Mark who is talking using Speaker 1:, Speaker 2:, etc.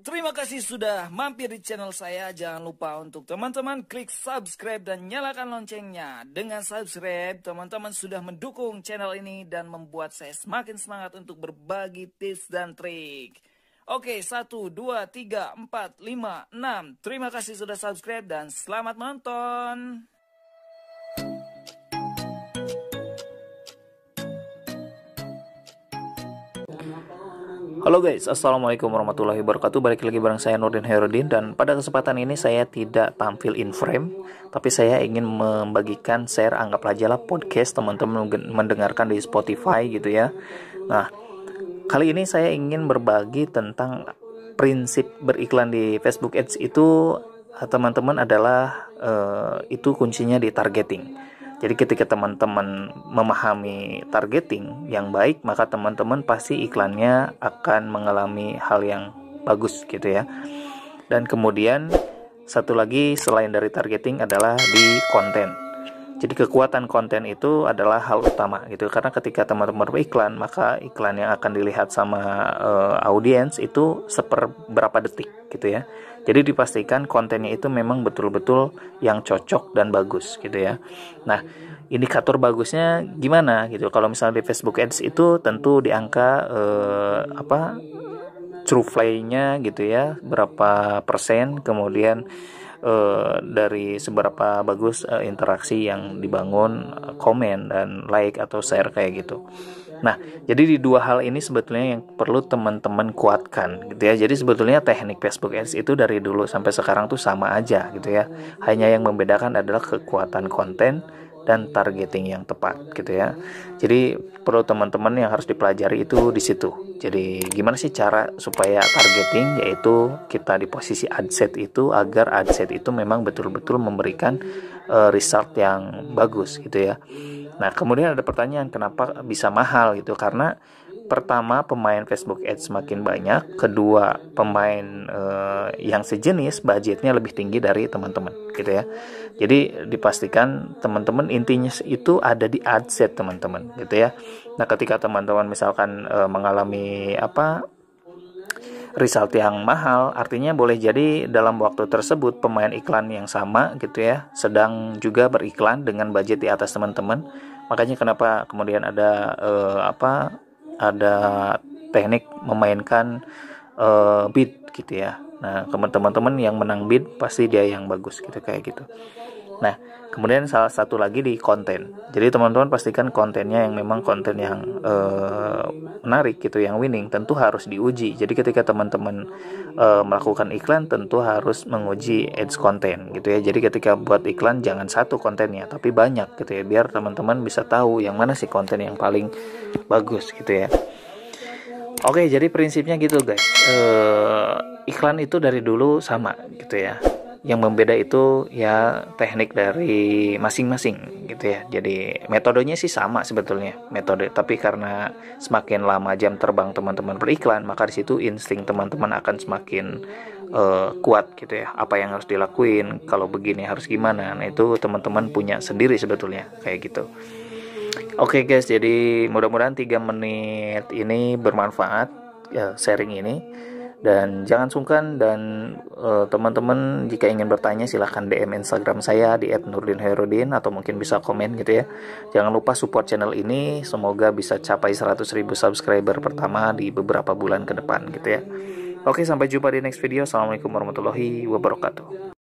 Speaker 1: Terima kasih sudah mampir di channel saya. Jangan lupa untuk teman-teman klik subscribe dan nyalakan loncengnya. Dengan subscribe, teman-teman sudah mendukung channel ini dan membuat saya semakin semangat untuk berbagi tips dan trik. Oke, 1, 2, 3, 4, 5, 6. Terima kasih sudah subscribe dan selamat menonton. Halo guys, Assalamualaikum warahmatullahi wabarakatuh Balik lagi bareng saya Nurdin herodin Dan pada kesempatan ini saya tidak tampil in frame Tapi saya ingin membagikan share anggaplah aja lah podcast teman-teman mendengarkan di Spotify gitu ya Nah, kali ini saya ingin berbagi tentang prinsip beriklan di Facebook Ads itu eh, Teman-teman adalah uh, itu kuncinya di targeting jadi ketika teman-teman memahami targeting yang baik, maka teman-teman pasti iklannya akan mengalami hal yang bagus gitu ya. Dan kemudian satu lagi selain dari targeting adalah di konten. Jadi kekuatan konten itu adalah hal utama gitu karena ketika teman-teman beriklan maka iklan yang akan dilihat sama uh, audiens itu seperberapa detik gitu ya. Jadi dipastikan kontennya itu memang betul-betul yang cocok dan bagus gitu ya. Nah, indikator bagusnya gimana gitu. Kalau misalnya di Facebook Ads itu tentu di angka uh, apa true play-nya gitu ya, berapa persen kemudian uh, dari seberapa bagus uh, interaksi yang dibangun eh, komen dan like atau share kayak gitu. Nah, jadi di dua hal ini sebetulnya yang perlu teman-teman kuatkan gitu ya. Jadi sebetulnya teknik Facebook Ads itu dari dulu sampai sekarang tuh sama aja gitu ya. Hanya yang membedakan adalah kekuatan konten dan targeting yang tepat gitu ya. Jadi perlu teman-teman yang harus dipelajari itu di situ. Jadi gimana sih cara supaya targeting yaitu kita di posisi adset itu agar adset itu memang betul-betul memberikan uh, result yang bagus gitu ya. Nah, kemudian ada pertanyaan kenapa bisa mahal gitu karena pertama pemain Facebook Ads semakin banyak, kedua pemain uh, yang sejenis budgetnya lebih tinggi dari teman-teman gitu ya. Jadi dipastikan teman-teman intinya itu ada di ad set teman-teman gitu ya. Nah, ketika teman-teman misalkan uh, mengalami apa result yang mahal artinya boleh jadi dalam waktu tersebut pemain iklan yang sama gitu ya sedang juga beriklan dengan budget di atas teman-teman makanya kenapa kemudian ada eh, apa ada teknik memainkan uh, beat gitu ya nah teman-teman yang menang beat pasti dia yang bagus gitu kayak gitu Nah, kemudian salah satu lagi di konten. Jadi teman-teman pastikan kontennya yang memang konten yang uh, menarik gitu, yang winning tentu harus diuji. Jadi ketika teman-teman uh, melakukan iklan tentu harus menguji ads konten gitu ya. Jadi ketika buat iklan jangan satu kontennya, tapi banyak gitu ya, biar teman-teman bisa tahu yang mana sih konten yang paling bagus gitu ya. Oke, jadi prinsipnya gitu guys. Uh, iklan itu dari dulu sama gitu ya yang membeda itu ya teknik dari masing-masing gitu ya. Jadi metodenya sih sama sebetulnya metode, tapi karena semakin lama jam terbang teman-teman beriklan, maka di situ insting teman-teman akan semakin uh, kuat gitu ya. Apa yang harus dilakuin, kalau begini harus gimana. Nah, itu teman-teman punya sendiri sebetulnya kayak gitu. Oke okay guys, jadi mudah-mudahan tiga menit ini bermanfaat ya, sharing ini dan jangan sungkan dan uh, teman-teman jika ingin bertanya silahkan DM Instagram saya di @nurdinherudin atau mungkin bisa komen gitu ya. Jangan lupa support channel ini semoga bisa capai 100.000 subscriber pertama di beberapa bulan ke depan gitu ya. Oke, sampai jumpa di next video. Assalamualaikum warahmatullahi wabarakatuh.